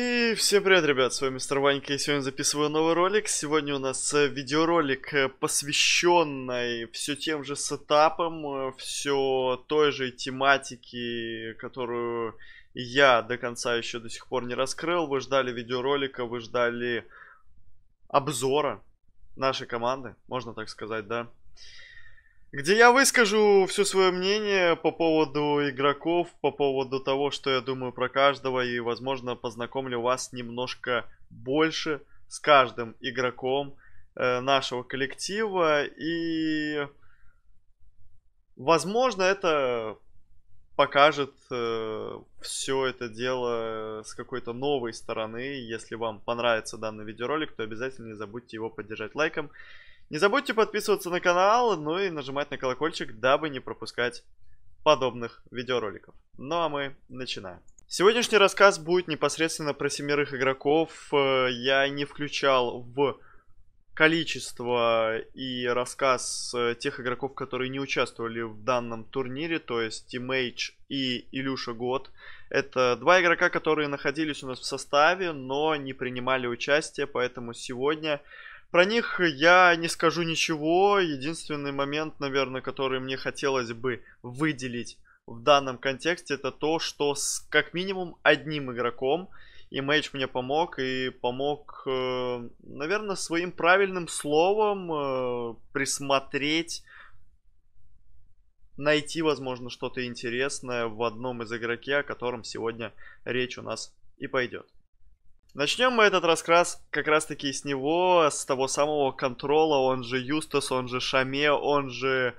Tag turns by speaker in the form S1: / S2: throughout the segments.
S1: И всем привет, ребят, с вами Мистер Ванька, и сегодня записываю новый ролик. Сегодня у нас э, видеоролик, э, посвященный все тем же сетапам, э, все той же тематике, которую я до конца еще до сих пор не раскрыл. Вы ждали видеоролика, вы ждали обзора нашей команды, можно так сказать, да? где я выскажу все свое мнение по поводу игроков, по поводу того, что я думаю про каждого, и, возможно, познакомлю вас немножко больше с каждым игроком э, нашего коллектива. И, возможно, это покажет э, все это дело э, с какой-то новой стороны. Если вам понравится данный видеоролик, то обязательно не забудьте его поддержать лайком. Не забудьте подписываться на канал, ну и нажимать на колокольчик, дабы не пропускать подобных видеороликов. Ну а мы начинаем. Сегодняшний рассказ будет непосредственно про семерых игроков. Э, я не включал в количество и рассказ э, тех игроков, которые не участвовали в данном турнире, то есть Тимейдж и Илюша Год. Это два игрока, которые находились у нас в составе, но не принимали участие, поэтому сегодня про них я не скажу ничего. Единственный момент, наверное, который мне хотелось бы выделить в данном контексте, это то, что с как минимум одним игроком и Мэйч мне помог, и помог, э, наверное, своим правильным словом э, присмотреть, найти, возможно, что-то интересное в одном из игроке, о котором сегодня речь у нас и пойдет. Начнем мы этот раскрас как раз таки с него, с того самого контрола, он же Юстас, он же Шаме, он же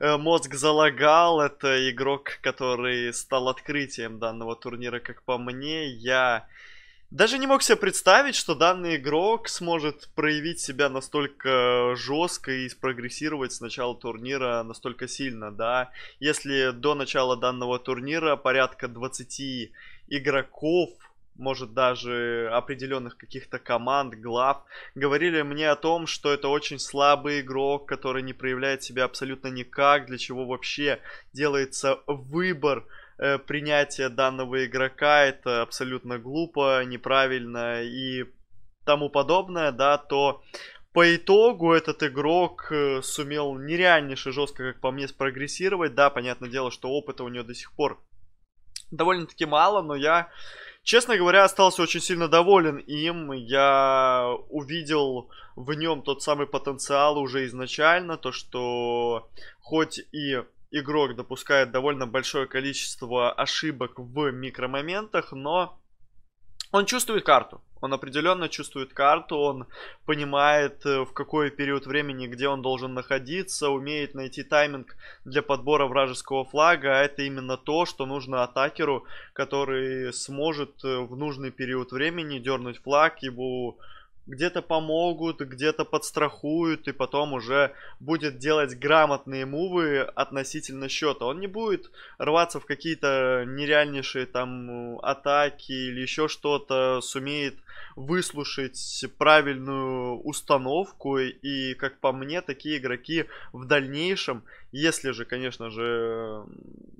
S1: э, Мозг Залагал, это игрок, который стал открытием данного турнира, как по мне. Я даже не мог себе представить, что данный игрок сможет проявить себя настолько жестко и спрогрессировать с начала турнира настолько сильно, да. Если до начала данного турнира порядка 20 игроков может даже определенных каких-то команд, глав, говорили мне о том, что это очень слабый игрок, который не проявляет себя абсолютно никак, для чего вообще делается выбор э, принятия данного игрока, это абсолютно глупо, неправильно и тому подобное, да, то по итогу этот игрок э, сумел нереальнейше жестко, как по мне, спрогрессировать. Да, понятное дело, что опыта у него до сих пор довольно-таки мало, но я Честно говоря, остался очень сильно доволен им. Я увидел в нем тот самый потенциал уже изначально, то что хоть и игрок допускает довольно большое количество ошибок в микромоментах, но он чувствует карту. Он определенно чувствует карту, он понимает, э, в какой период времени, где он должен находиться, умеет найти тайминг для подбора вражеского флага. А это именно то, что нужно атакеру, который сможет э, в нужный период времени дернуть флаг, его где-то помогут, где-то подстрахуют, и потом уже будет делать грамотные мувы относительно счета. Он не будет рваться в какие-то нереальнейшие там э, атаки или еще что-то, сумеет выслушать правильную установку, и, как по мне, такие игроки в дальнейшем если же, конечно же,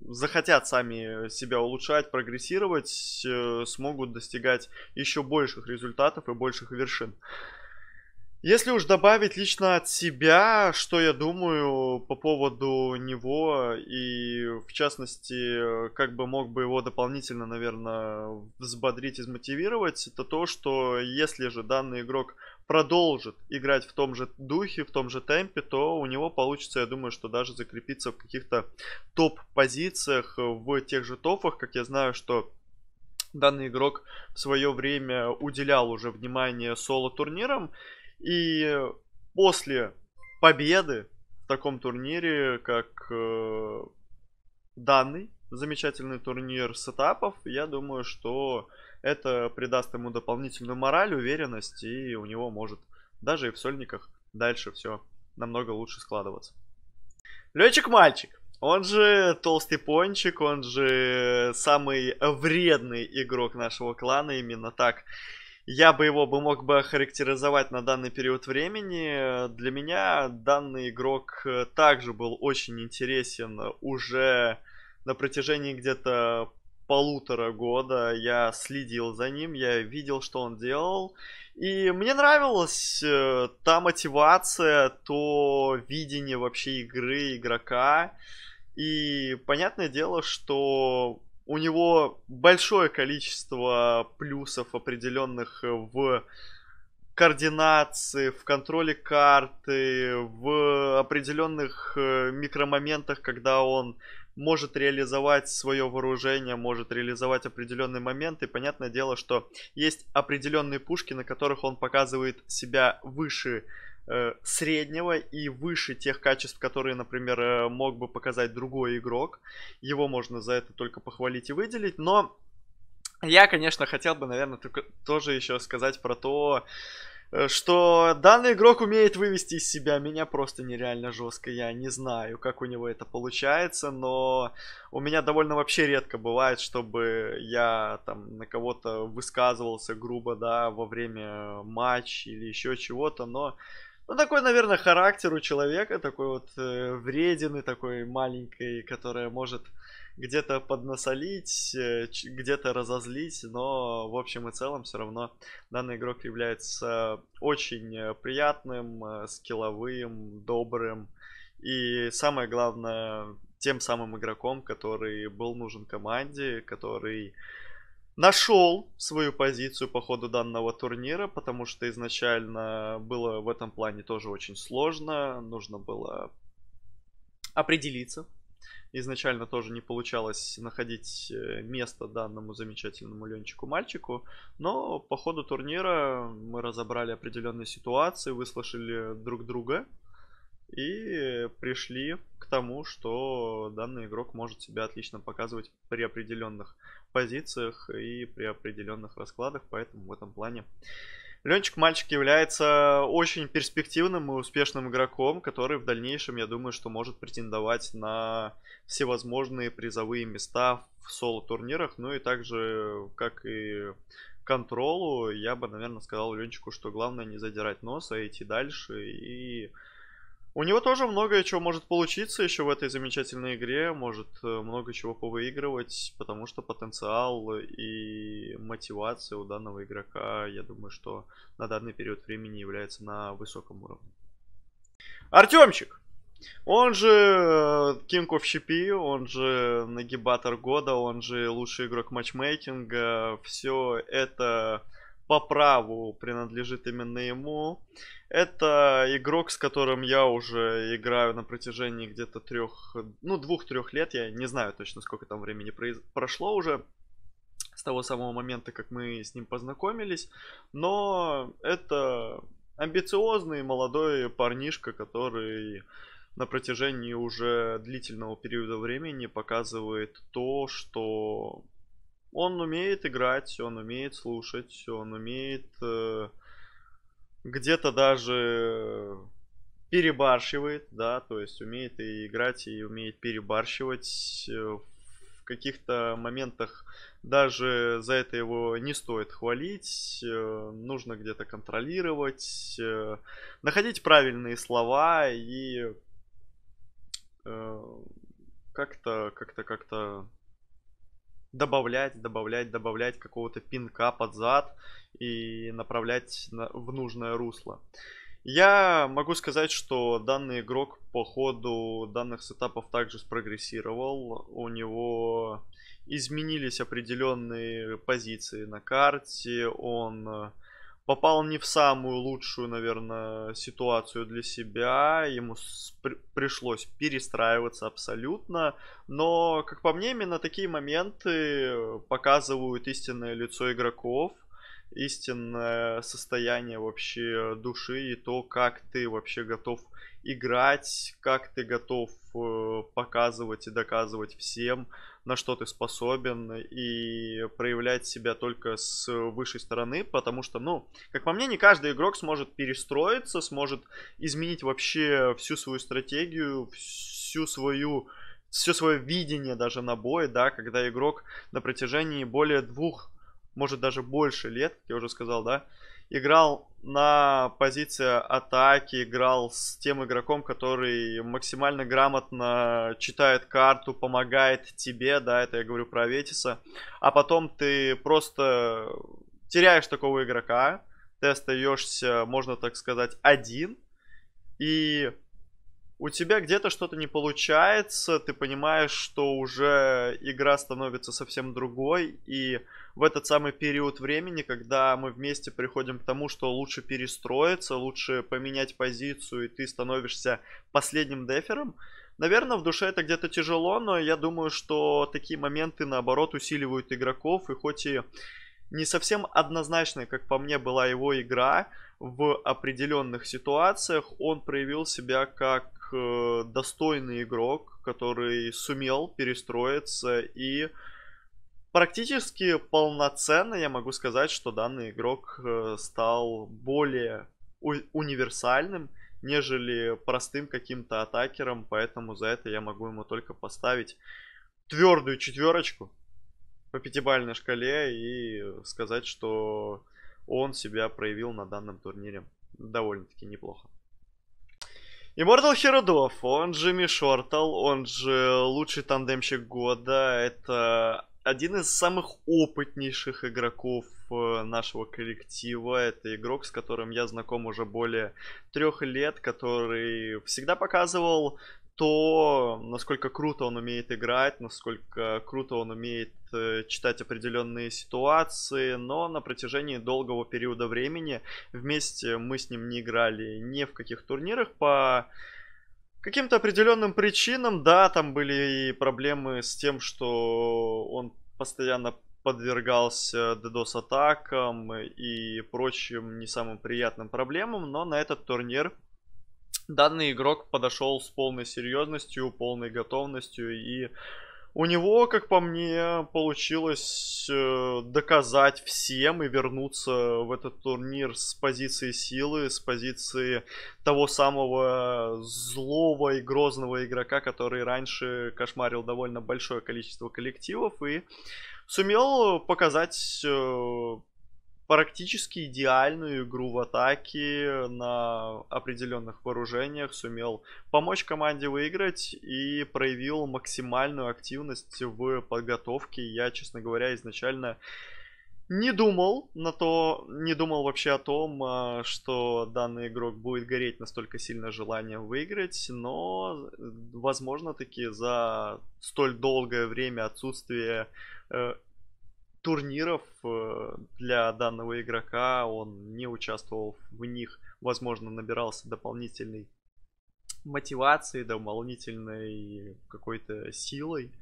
S1: захотят сами себя улучшать, прогрессировать, э, смогут достигать еще больших результатов и больших вершин. Если уж добавить лично от себя, что я думаю по поводу него и, в частности, как бы мог бы его дополнительно, наверное, взбодрить и смотивировать, это то, что если же данный игрок продолжит играть в том же духе, в том же темпе, то у него получится, я думаю, что даже закрепиться в каких-то топ-позициях, в тех же топах, как я знаю, что данный игрок в свое время уделял уже внимание соло-турнирам, и после победы в таком турнире, как э, данный замечательный турнир сетапов, я думаю, что это придаст ему дополнительную мораль, уверенность, и у него может даже и в сольниках дальше все намного лучше складываться. Летчик-мальчик. Он же толстый пончик, он же самый вредный игрок нашего клана, именно так. Я бы его бы мог бы охарактеризовать на данный период времени. Для меня данный игрок также был очень интересен уже на протяжении где-то полутора года я следил за ним, я видел, что он делал. И мне нравилась э, та мотивация, то видение вообще игры игрока. И понятное дело, что у него большое количество плюсов определенных в координации, в контроле карты, в определенных э, микромоментах, когда он может реализовать свое вооружение, может реализовать определенные моменты. Понятное дело, что есть определенные пушки, на которых он показывает себя выше э, среднего и выше тех качеств, которые, например, э, мог бы показать другой игрок. Его можно за это только похвалить и выделить, но я, конечно, хотел бы, наверное, только тоже еще сказать про то, Э, что данный игрок умеет вывести из себя меня просто нереально жестко. Я не знаю, как у него это получается, но у меня довольно вообще редко бывает, чтобы я там на кого-то высказывался грубо, да, во время матча или еще чего-то, но ну, такой, наверное, характер у человека, такой вот э, вредины, такой маленький которая может где-то поднасолить, э, где-то разозлить, но в общем и целом все равно данный игрок является очень э, приятным, э, скилловым, добрым и самое главное тем самым игроком, который был нужен команде, который нашел свою позицию по ходу данного турнира, потому что изначально было в этом плане тоже очень сложно, нужно было определиться Изначально тоже не получалось находить э, место данному замечательному Ленчику-мальчику, но по ходу турнира мы разобрали определенные ситуации, выслушали друг друга и пришли к тому, что данный игрок может себя отлично показывать при определенных позициях и при определенных раскладах, поэтому в этом плане Ленчик Мальчик является очень перспективным и успешным игроком, который в дальнейшем, я думаю, что может претендовать на всевозможные призовые места в соло-турнирах. Ну и также, как и контролу, я бы, наверное, сказал Ленчику, что главное не задирать нос, а идти дальше и у него тоже многое чего может получиться еще в этой замечательной игре, может э, много чего повыигрывать, потому что потенциал и мотивация у данного игрока, я думаю, что на данный период времени является на высоком уровне. Артемчик! Он же э, King of Щепи, он же нагибатор года, он же лучший игрок матчмейкинга. Все это по праву принадлежит именно ему. Это игрок, с которым я уже играю на протяжении где-то трех, ну, двух-трех лет. Я не знаю точно, сколько там времени произ... прошло уже с того самого момента, как мы с ним познакомились. Но это амбициозный молодой парнишка, который на протяжении уже длительного периода времени показывает то, что он умеет играть, он умеет слушать, он умеет э, где-то даже перебарщивает, да, то есть умеет и играть, и умеет перебарщивать. Э, в каких-то моментах даже за это его не стоит хвалить, э, нужно где-то контролировать, э, находить правильные слова и как-то, как-то, как-то добавлять, добавлять, добавлять какого-то пинка под зад и направлять на, в нужное русло. Я могу сказать, что данный игрок по ходу данных сетапов также спрогрессировал. У него изменились определенные позиции на карте, он э, попал не в самую лучшую, наверное, ситуацию для себя. Ему при пришлось перестраиваться абсолютно. Но, как по мне, именно такие моменты показывают истинное лицо игроков истинное состояние вообще души и то, как ты вообще готов играть, как ты готов э, показывать и доказывать всем, на что ты способен, и проявлять себя только с высшей стороны, потому что, ну, как по мне, не каждый игрок сможет перестроиться, сможет изменить вообще всю свою стратегию, всю свою все свое видение даже на бой, да, когда игрок на протяжении более двух, может даже больше лет, как я уже сказал, да, играл на позиции атаки, играл с тем игроком, который максимально грамотно читает карту, помогает тебе, да, это я говорю про Ветиса, а потом ты просто теряешь такого игрока, ты остаешься, можно так сказать, один, и у тебя где-то что-то не получается, ты понимаешь, что уже игра становится совсем другой, и в этот самый период времени, когда мы вместе приходим к тому, что лучше перестроиться, лучше поменять позицию, и ты становишься последним дефером, Наверное, в душе это где-то тяжело, но я думаю, что такие моменты, наоборот, усиливают игроков, и хоть и не совсем однозначной, как по мне, была его игра в определенных ситуациях. Он проявил себя как э, достойный игрок, который сумел перестроиться и практически полноценно я могу сказать, что данный игрок э, стал более универсальным, нежели простым каким-то атакером, поэтому за это я могу ему только поставить твердую четверочку, по пятибалльной шкале и сказать, что он себя проявил на данном турнире довольно-таки неплохо. Immortal Hero 2, он же Мишортал, он же лучший тандемщик года, это один из самых опытнейших игроков э, нашего коллектива. Это игрок, с которым я знаком уже более трех лет, который всегда показывал то, насколько круто он умеет играть, насколько круто он умеет э, читать определенные ситуации, но на протяжении долгого периода времени вместе мы с ним не играли ни в каких турнирах по каким-то определенным причинам, да, там были и проблемы с тем, что он постоянно подвергался DDoS атакам и прочим не самым приятным проблемам, но на этот турнир данный игрок подошел с полной серьезностью, полной готовностью и у него, как по мне, получилось э, доказать всем и вернуться в этот турнир с позиции силы, с позиции того самого злого и грозного игрока, который раньше кошмарил довольно большое количество коллективов и сумел показать э, практически идеальную игру в атаке на определенных вооружениях, сумел помочь команде выиграть и проявил максимальную активность в подготовке. Я, честно говоря, изначально не думал на то, не думал вообще о том, а, что данный игрок будет гореть настолько сильно желанием выиграть, но, возможно, таки за столь долгое время отсутствия э, турниров э, для данного игрока, он не участвовал в них, возможно, набирался дополнительной мотивацией дополнительной какой-то силой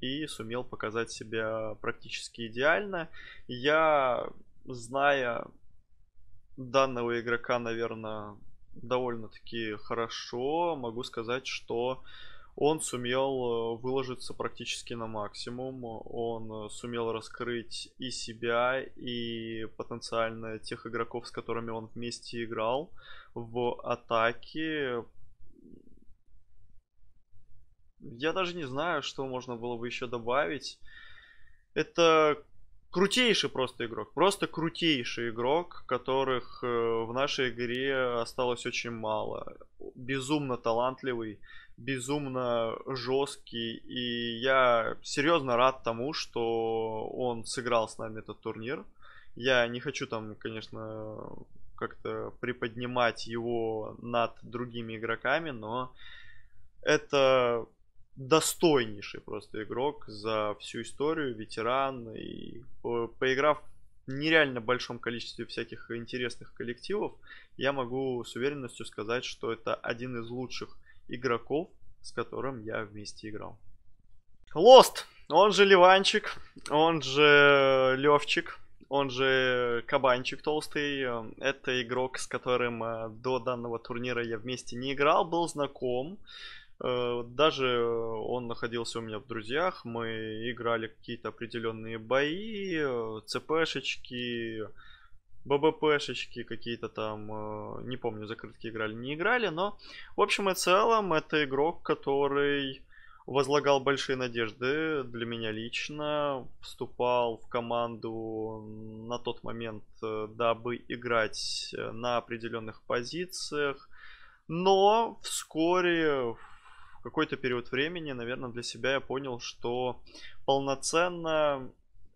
S1: и сумел показать себя практически идеально. Я, зная данного игрока, наверное, довольно-таки хорошо, могу сказать, что э, он сумел э, выложиться практически на максимум, он э, сумел раскрыть и себя, и потенциально тех игроков, с которыми он вместе играл в атаке. Я даже не знаю, что можно было бы еще добавить. Это крутейший просто игрок, просто крутейший игрок, которых э, в нашей игре осталось очень мало. Безумно талантливый, безумно жесткий. И я серьезно рад тому, что он сыграл с нами этот турнир. Я не хочу там, конечно, как-то приподнимать его над другими игроками, но это достойнейший просто игрок за всю историю, ветеран. И поиграв в нереально большом количестве всяких интересных коллективов, я могу с уверенностью сказать, что это один из лучших игроков, с которым я вместе играл. Лост, он же Ливанчик, он же Левчик, он же Кабанчик Толстый. Это игрок, с которым э, до данного турнира я вместе не играл, был знаком. Э, даже он находился у меня в друзьях, мы играли какие-то определенные бои, э, цпшечки, ББПшечки какие-то там, э, не помню, закрытки играли, не играли, но в общем и целом это игрок, который возлагал большие надежды для меня лично, вступал в команду на тот момент, э, дабы играть на определенных позициях, но вскоре, в какой-то период времени, наверное, для себя я понял, что полноценно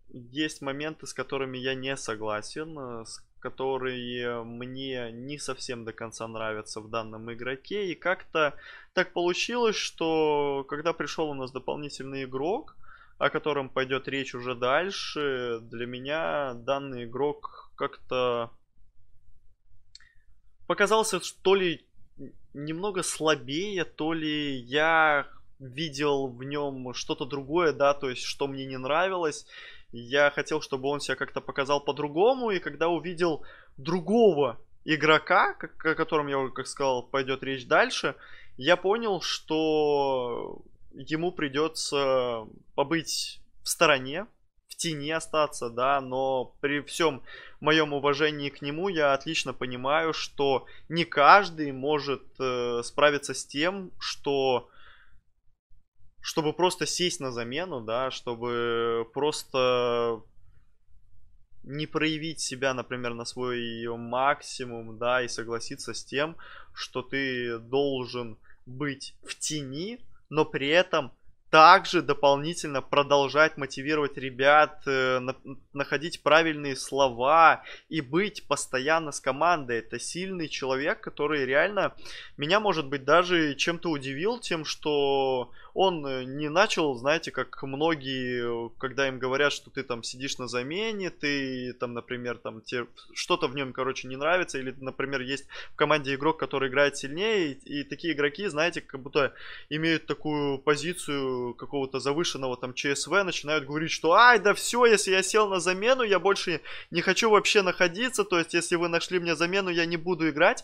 S1: есть моменты, с которыми я не согласен, э, с которые мне не совсем до конца нравятся в данном игроке. И как-то так получилось, что когда пришел у нас дополнительный игрок, о котором пойдет речь уже дальше, для меня данный игрок как-то показался то ли немного слабее, то ли я видел в нем что-то другое, да, то есть что мне не нравилось. Я хотел, чтобы он себя как-то показал по-другому, и когда увидел другого игрока, о котором я уже, как сказал, пойдет речь дальше, я понял, что ему придется побыть в стороне, в тени остаться, да, но при всем моем уважении к нему я отлично понимаю, что не каждый может э, справиться с тем, что чтобы просто сесть на замену, да, чтобы просто не проявить себя, например, на свой максимум, да, и согласиться с тем, что ты должен быть в тени, но при этом также дополнительно продолжать мотивировать ребят, э, находить правильные слова и быть постоянно с командой. Это сильный человек, который реально меня, может быть, даже чем-то удивил тем, что он э, не начал, знаете, как многие, когда им говорят, что ты там сидишь на замене, ты там, например, там тебе что-то в нем, короче, не нравится, или, например, есть в команде игрок, который играет сильнее, и, и такие игроки, знаете, как будто имеют такую позицию какого-то завышенного там ЧСВ начинают говорить, что «Ай, да все, если я сел на замену, я больше не хочу вообще находиться, то есть если вы нашли мне замену, я не буду играть».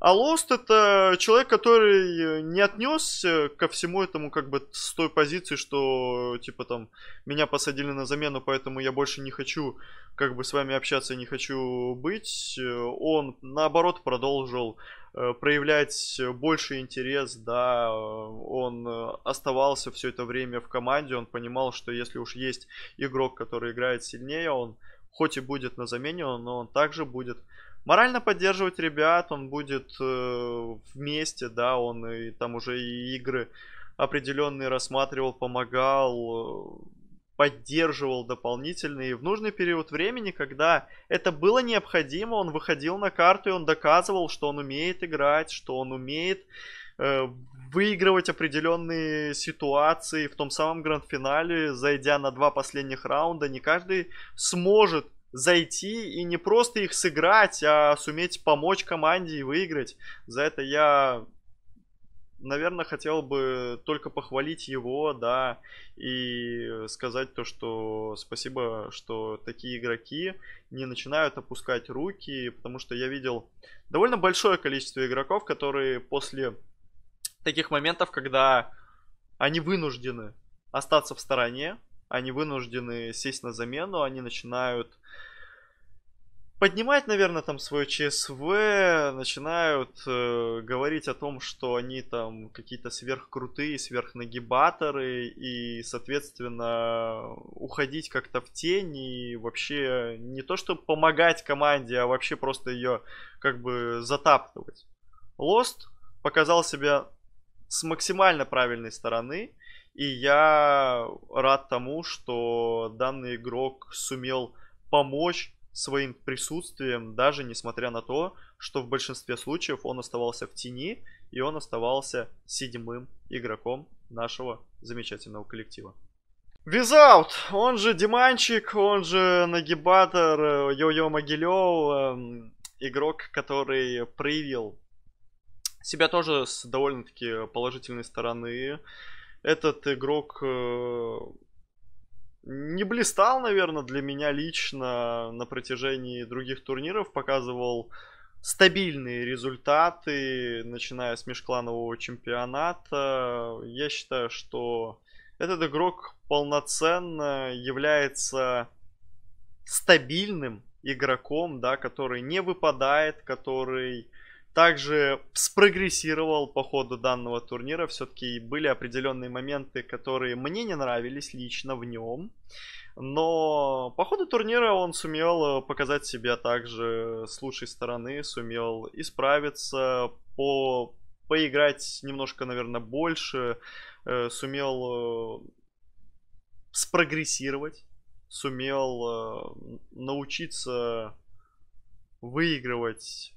S1: А Лост это человек, который э, не отнес ко всему этому как бы с той позиции, что типа там меня посадили на замену, поэтому я больше не хочу как бы с вами общаться, не хочу быть. Э, он наоборот продолжил э, проявлять больше интерес, да, он оставался все это время в команде, он понимал, что если уж есть игрок, который играет сильнее, он хоть и будет на замене, но он также будет Морально поддерживать ребят, он будет э, вместе, да, он и там уже и игры определенные рассматривал, помогал, э, поддерживал дополнительно. И в нужный период времени, когда это было необходимо, он выходил на карту и он доказывал, что он умеет играть, что он умеет э, выигрывать определенные ситуации в том самом гранд-финале, зайдя на два последних раунда. Не каждый сможет зайти и не просто их сыграть, а суметь помочь команде и выиграть. За это я, наверное, хотел бы только похвалить его, да, и сказать то, что спасибо, что такие игроки не начинают опускать руки, потому что я видел довольно большое количество игроков, которые после таких моментов, когда они вынуждены остаться в стороне, они вынуждены сесть на замену, они начинают поднимать, наверное, там свое ЧСВ, начинают э, говорить о том, что они там какие-то сверхкрутые, сверхнагибаторы, и, соответственно, уходить как-то в тень и вообще не то, чтобы помогать команде, а вообще просто ее как бы затаптывать. Лост показал себя с максимально правильной стороны, и я рад тому, что данный игрок сумел помочь своим присутствием, даже несмотря на то, что в большинстве случаев он оставался в тени, и он оставался седьмым игроком нашего замечательного коллектива. Визаут, он же Диманчик, он же Нагибатор, э, Йо-Йо Могилев, эм, игрок, который проявил себя тоже с довольно-таки положительной стороны этот игрок э, не блистал, наверное, для меня лично на протяжении других турниров, показывал стабильные результаты, начиная с межкланового чемпионата. Я считаю, что этот игрок полноценно является стабильным игроком, да, который не выпадает, который также спрогрессировал по ходу данного турнира. Все-таки были определенные моменты, которые мне не нравились лично в нем. Но по ходу турнира он сумел э, показать себя также с лучшей стороны, сумел исправиться, по, поиграть немножко, наверное, больше, э, сумел э, спрогрессировать, сумел научиться выигрывать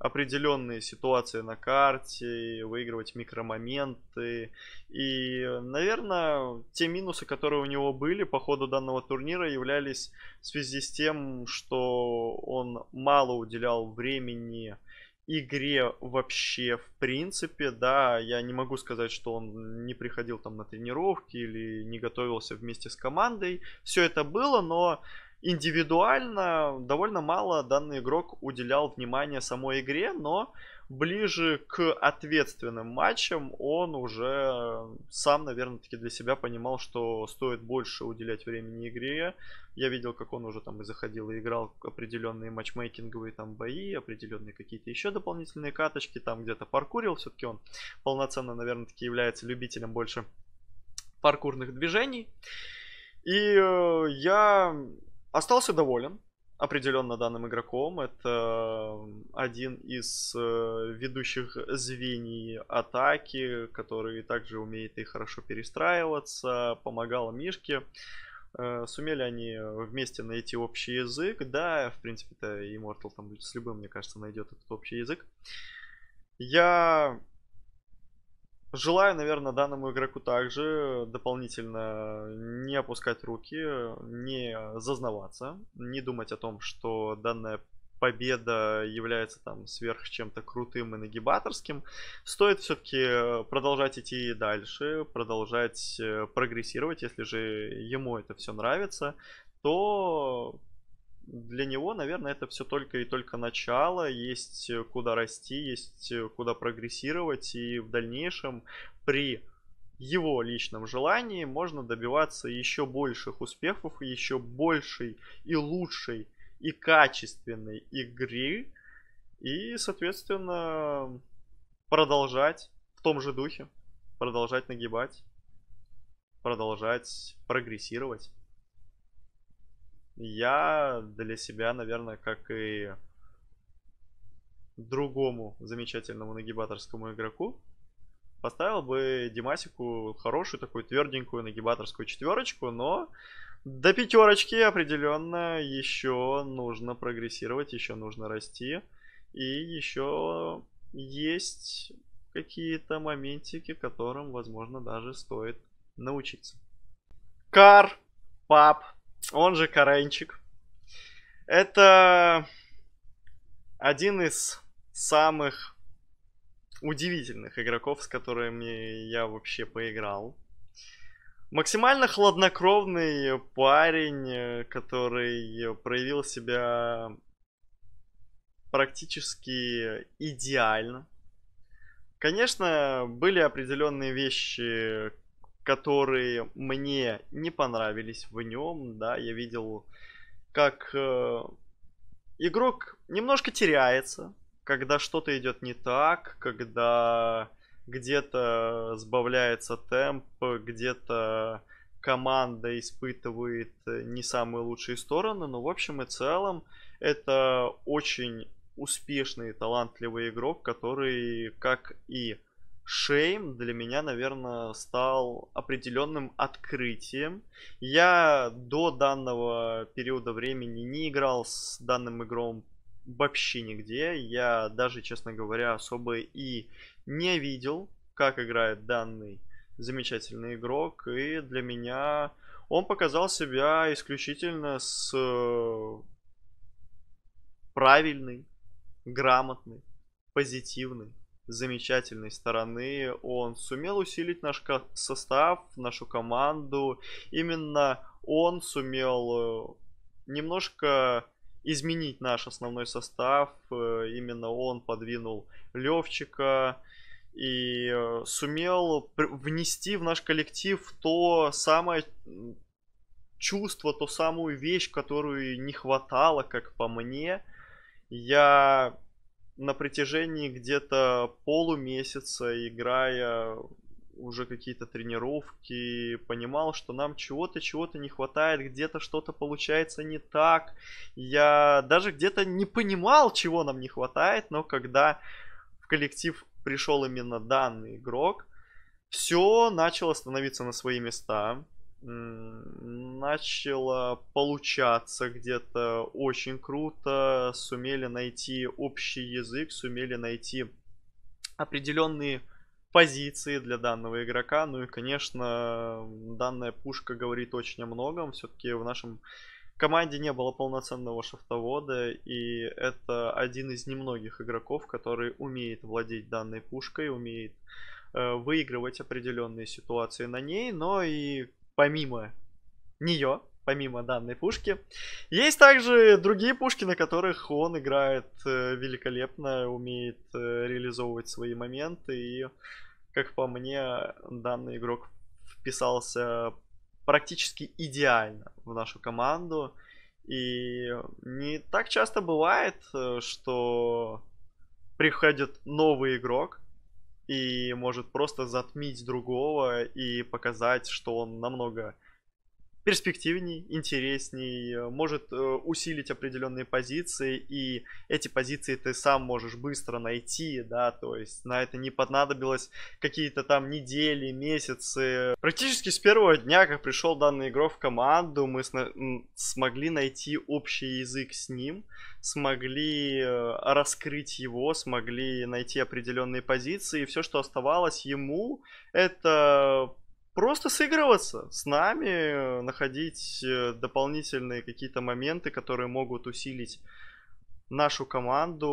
S1: определенные ситуации на карте, выигрывать микромоменты. И, наверное, те минусы, которые у него были по ходу данного турнира, являлись в связи с тем, что он мало уделял времени игре вообще в принципе, да, я не могу сказать, что он не приходил там на тренировки или не готовился вместе с командой. Все это было, но Индивидуально довольно мало данный игрок уделял внимания самой игре, но ближе к ответственным матчам он уже сам, наверное, таки для себя понимал, что стоит больше уделять времени игре. Я видел, как он уже там и заходил и играл определенные матчмейкинговые там бои, определенные какие-то еще дополнительные каточки, там где-то паркурил. Все-таки он полноценно, наверное, таки является любителем больше паркурных движений. И э, я Остался доволен определенно данным игроком. Это э, один из э, ведущих звеньев атаки, который также умеет и хорошо перестраиваться, помогал Мишке. Э, сумели они вместе найти общий язык. Да, в принципе-то и Immortal там с любым, мне кажется, найдет этот общий язык. Я Желаю, наверное, данному игроку также дополнительно не опускать руки, не зазнаваться, не думать о том, что данная победа является там сверх чем-то крутым и нагибаторским. Стоит все-таки продолжать идти дальше, продолжать э, прогрессировать, если же ему это все нравится, то для него, наверное, это все только и только начало, есть э, куда расти, есть э, куда прогрессировать, и в дальнейшем при его личном желании можно добиваться еще больших успехов, еще большей и лучшей и качественной игры, и, соответственно, продолжать в том же духе, продолжать нагибать, продолжать прогрессировать я для себя, наверное, как и другому замечательному нагибаторскому игроку, поставил бы Димасику хорошую такую тверденькую нагибаторскую четверочку, но до пятерочки определенно еще нужно прогрессировать, еще нужно расти. И еще есть какие-то моментики, которым, возможно, даже стоит научиться. Кар, пап, он же Каренчик. Это один из самых удивительных игроков, с которыми я вообще поиграл. Максимально хладнокровный парень, который проявил себя практически идеально. Конечно, были определенные вещи, которые мне не понравились в нем, да, я видел, как э, игрок немножко теряется, когда что-то идет не так, когда где-то сбавляется темп, где-то команда испытывает не самые лучшие стороны, но в общем и целом это очень успешный, талантливый игрок, который, как и Шейм для меня, наверное, стал определенным открытием. Я до данного периода времени не играл с данным игром вообще нигде. Я даже, честно говоря, особо и не видел, как играет данный замечательный игрок. И для меня он показал себя исключительно с э, правильной, грамотной, позитивной замечательной стороны. Он сумел усилить наш состав, нашу команду. Именно он сумел э, немножко изменить наш основной состав. Э, именно он подвинул Левчика и э, сумел внести в наш коллектив то самое чувство, ту самую вещь, которую не хватало, как по мне. Я на протяжении где-то полумесяца, играя уже какие-то тренировки, понимал, что нам чего-то, чего-то не хватает, где-то что-то получается не так. Я даже где-то не понимал, чего нам не хватает, но когда в коллектив пришел именно данный игрок, все начало становиться на свои места начало получаться где-то очень круто, сумели найти общий язык, сумели найти определенные позиции для данного игрока. Ну и, конечно, данная пушка говорит очень о многом. Все-таки в нашем команде не было полноценного шафтовода и это один из немногих игроков, который умеет владеть данной пушкой, умеет э, выигрывать определенные ситуации на ней, но и помимо нее, помимо данной пушки. Есть также другие пушки, на которых он играет э, великолепно, умеет э, реализовывать свои моменты. И, как по мне, данный игрок вписался практически идеально в нашу команду. И не так часто бывает, э, что приходит новый игрок, и может просто затмить другого и показать, что он намного перспективней, интересней, э, может э, усилить определенные позиции, и эти позиции ты сам можешь быстро найти, да, то есть на это не понадобилось какие-то там недели, месяцы. Практически с первого дня, как пришел данный игрок в команду, мы смогли найти общий язык с ним, смогли э, раскрыть его, смогли найти определенные позиции, и все, что оставалось ему, это просто сыгрываться с нами, э, находить э, дополнительные какие-то моменты, которые могут усилить нашу команду,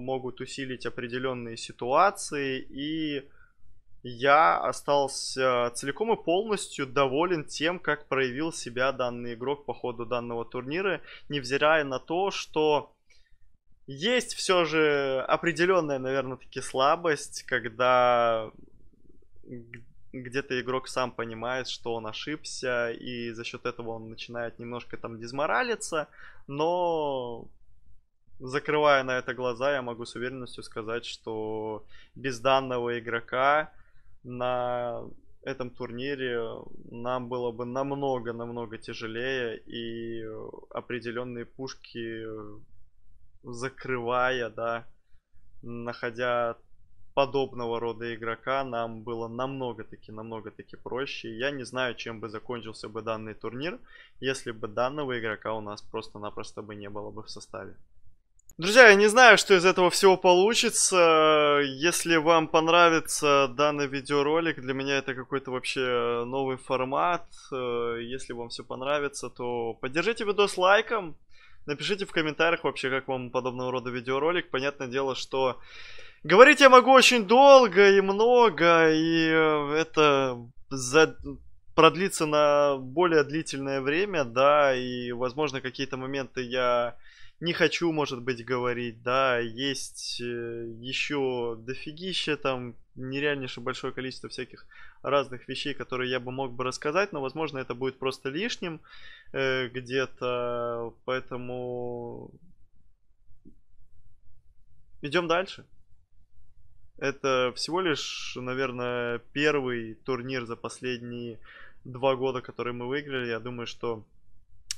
S1: могут усилить определенные ситуации. И я остался целиком и полностью доволен тем, как проявил себя данный игрок по ходу данного турнира, невзирая на то, что есть все же определенная, наверное, таки слабость, когда где-то игрок сам понимает, что он ошибся, и за счет этого он начинает немножко там дезморалиться, но закрывая на это глаза, я могу с уверенностью сказать, что без данного игрока на этом турнире нам было бы намного-намного тяжелее, и определенные пушки закрывая, да, находя подобного рода игрока нам было намного-таки, намного-таки проще. Я не знаю, чем бы закончился бы данный турнир, если бы данного игрока у нас просто-напросто бы не было бы в составе. Друзья, я не знаю, что из этого всего получится. Если вам понравится данный видеоролик, для меня это какой-то вообще новый формат. Если вам все понравится, то поддержите видос лайком. Напишите в комментариях вообще, как вам подобного рода видеоролик. Понятное дело, что Говорить я могу очень долго и много, и э, это за... продлится на более длительное время, да, и, возможно, какие-то моменты я не хочу, может быть, говорить, да, есть э, еще дофигища там, нереальнейшее большое количество всяких разных вещей, которые я бы мог бы рассказать, но, возможно, это будет просто лишним э, где-то, поэтому идем дальше. Это всего лишь, наверное, первый турнир за последние два года, который мы выиграли. Я думаю, что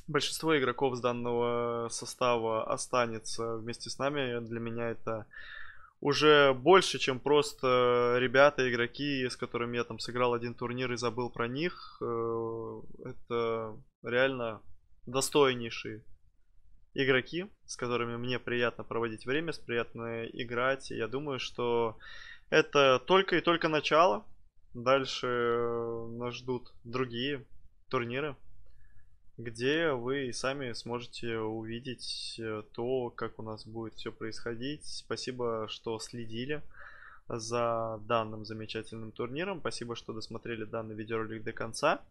S1: большинство игроков с данного состава останется вместе с нами. Для меня это уже больше, чем просто ребята, игроки, с которыми я там сыграл один турнир и забыл про них. Э, это реально достойнейший игроки, с которыми мне приятно проводить время, с приятно играть. И я думаю, что это только и только начало. Дальше э, нас ждут другие турниры, где вы сами сможете увидеть э, то, как у нас будет все происходить. Спасибо, что следили за данным замечательным турниром. Спасибо, что досмотрели данный видеоролик до конца.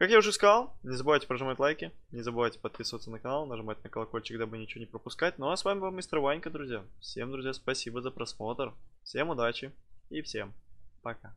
S1: Как я уже сказал, не забывайте прожимать лайки, не забывайте подписываться на канал, нажимать на колокольчик, дабы ничего не пропускать. Ну а с вами был мистер Ванька, друзья. Всем, друзья, спасибо за просмотр, всем удачи и всем пока.